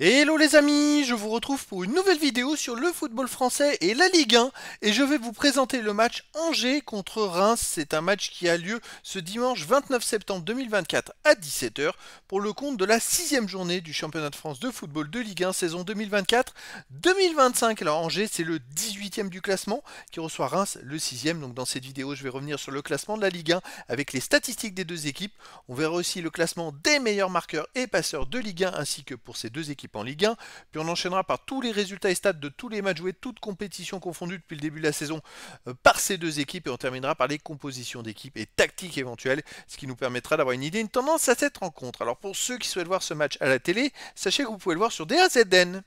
Hello les amis, je vous retrouve pour une nouvelle vidéo sur le football français et la Ligue 1 et je vais vous présenter le match Angers contre Reims. C'est un match qui a lieu ce dimanche 29 septembre 2024 à 17h pour le compte de la sixième journée du championnat de France de football de Ligue 1 saison 2024-2025. Alors Angers c'est le 18e du classement qui reçoit Reims le 6e. Donc dans cette vidéo je vais revenir sur le classement de la Ligue 1 avec les statistiques des deux équipes. On verra aussi le classement des meilleurs marqueurs et passeurs de Ligue 1 ainsi que pour ces deux équipes en Ligue 1. Puis on enchaînera par tous les résultats et stats de tous les matchs joués, toutes compétitions confondues depuis le début de la saison euh, par ces deux équipes. Et on terminera par les compositions d'équipes et tactiques éventuelles, ce qui nous permettra d'avoir une idée, une tendance à cette rencontre. Alors pour ceux qui souhaitent voir ce match à la télé, sachez que vous pouvez le voir sur DAZN.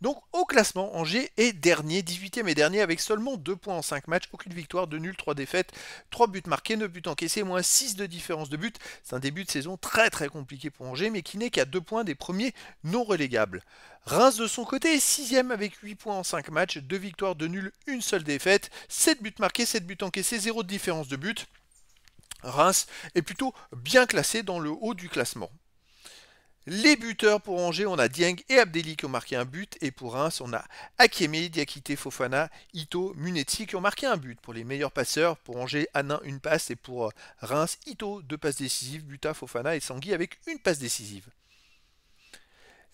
Donc au classement, Angers est dernier, 18e et dernier, avec seulement 2 points en 5 matchs, aucune victoire, 2 nuls, 3 défaites, 3 buts marqués, 9 buts encaissés, moins 6 de différence de but. C'est un début de saison très très compliqué pour Angers, mais qui n'est qu'à 2 points des premiers non relégables. Reims de son côté est 6ème avec 8 points en 5 matchs, 2 victoires, 2 nuls, 1 seule défaite, 7 buts marqués, 7 buts encaissés, 0 de différence de but. Reims est plutôt bien classé dans le haut du classement. Les buteurs pour Angers, on a Dieng et Abdelli qui ont marqué un but. Et pour Reims, on a Akemi, Diakité, Fofana, Ito, Munetsi qui ont marqué un but. Pour les meilleurs passeurs, pour Angers, Anin, une passe. Et pour euh, Reims, Ito, deux passes décisives. Buta, Fofana et Sangui avec une passe décisive.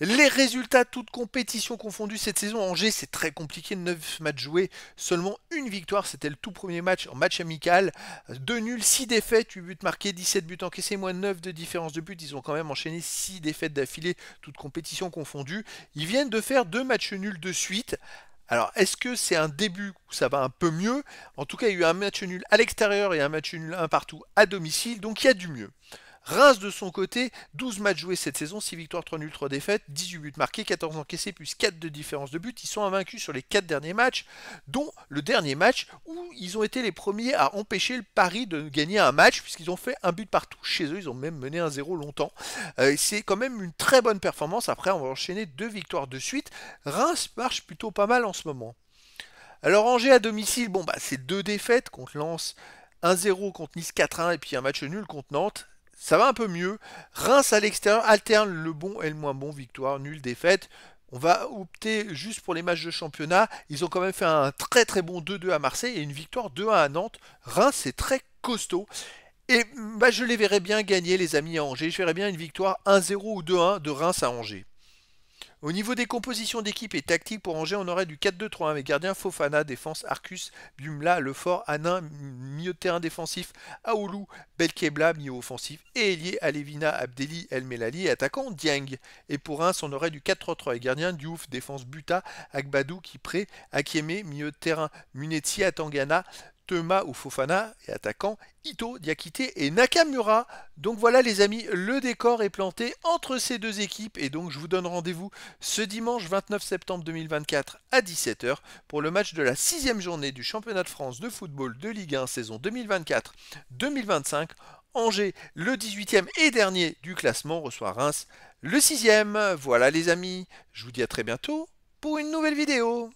Les résultats, toutes compétitions confondues cette saison, Angers, c'est très compliqué, 9 matchs joués, seulement une victoire, c'était le tout premier match en match amical, 2 nuls, 6 défaites, 8 buts marqués, 17 buts encaissés, moins 9 de différence de but, ils ont quand même enchaîné 6 défaites d'affilée, toutes compétitions confondues. Ils viennent de faire 2 matchs nuls de suite, alors, est-ce que c'est un début où ça va un peu mieux En tout cas, il y a eu un match nul à l'extérieur et un match nul un partout à domicile, donc il y a du mieux. Reims de son côté, 12 matchs joués cette saison, 6 victoires, 3 nuls, 3 défaites, 18 buts marqués, 14 encaissés, plus 4 de différence de but. Ils sont invaincus sur les 4 derniers matchs, dont le dernier match où ils ont été les premiers à empêcher le Paris de gagner un match, puisqu'ils ont fait un but partout chez eux, ils ont même mené un 0 longtemps. Euh, c'est quand même une très bonne performance, après on va enchaîner 2 victoires de suite. Reims marche plutôt pas mal en ce moment. Alors Angers à domicile, bon bah c'est deux défaites contre Lens, 1-0 contre Nice 4-1 et puis un match nul contre Nantes ça va un peu mieux. Reims à l'extérieur alterne le bon et le moins bon, victoire, nulle, défaite. On va opter juste pour les matchs de championnat. Ils ont quand même fait un très très bon 2-2 à Marseille et une victoire 2-1 à Nantes. Reims, c'est très costaud. Et bah, je les verrais bien gagner, les amis, à Angers. Je verrais bien une victoire 1-0 ou 2-1 de Reims à Angers. Au niveau des compositions d'équipe et tactiques pour Angers, on aurait du 4-2-3 avec gardien Fofana, défense Arcus, Bumla, Lefort, Anin, milieu de terrain défensif, Aoulou, Belkebla, milieu offensif et ailier Alevina, Abdeli, El Melali et attaquant Dieng. Et pour Reims, on aurait du 4-3-3 avec gardien Diouf, défense Buta, Agbadou, Kipré, Akieme, milieu de terrain Munetsi, Atangana, Tema ou Fofana et attaquant Ito, Diakité et Nakamura. Donc voilà les amis, le décor est planté entre ces deux équipes et donc je vous donne rendez-vous ce dimanche 29 septembre 2024 à 17h pour le match de la sixième journée du championnat de France de football de Ligue 1 saison 2024-2025. Angers, le 18e et dernier du classement, reçoit Reims, le 6e. Voilà les amis, je vous dis à très bientôt pour une nouvelle vidéo.